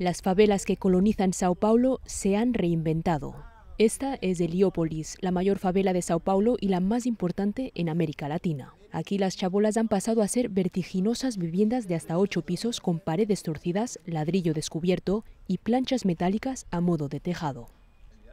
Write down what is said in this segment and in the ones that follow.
Las favelas que colonizan Sao Paulo se han reinventado. Esta es Heliópolis, la mayor favela de Sao Paulo y la más importante en América Latina. Aquí las chabolas han pasado a ser vertiginosas viviendas de hasta ocho pisos con paredes torcidas, ladrillo descubierto y planchas metálicas a modo de tejado.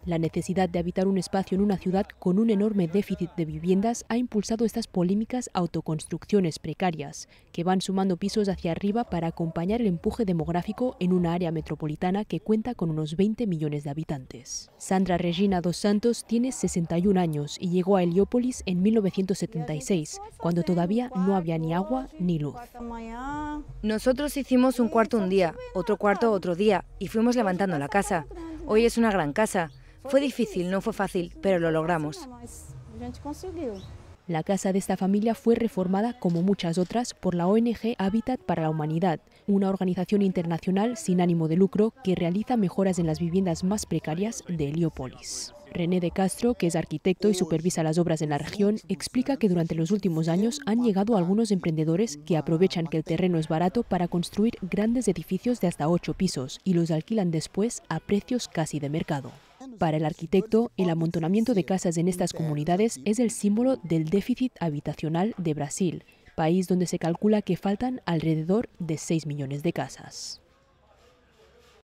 La necesidad de habitar un espacio en una ciudad con un enorme déficit de viviendas ha impulsado estas polémicas autoconstrucciones precarias, que van sumando pisos hacia arriba para acompañar el empuje demográfico en una área metropolitana que cuenta con unos 20 millones de habitantes. Sandra Regina dos Santos tiene 61 años y llegó a Heliópolis en 1976, cuando todavía no había ni agua ni luz. Nosotros hicimos un cuarto un día, otro cuarto otro día, y fuimos levantando la casa. Hoy es una gran casa. Fue difícil, no fue fácil, pero lo logramos. La casa de esta familia fue reformada, como muchas otras, por la ONG Habitat para la Humanidad, una organización internacional sin ánimo de lucro que realiza mejoras en las viviendas más precarias de Heliópolis. René de Castro, que es arquitecto y supervisa las obras en la región, explica que durante los últimos años han llegado algunos emprendedores que aprovechan que el terreno es barato para construir grandes edificios de hasta ocho pisos y los alquilan después a precios casi de mercado. Para el arquitecto, el amontonamiento de casas en estas comunidades es el símbolo del déficit habitacional de Brasil, país donde se calcula que faltan alrededor de 6 millones de casas.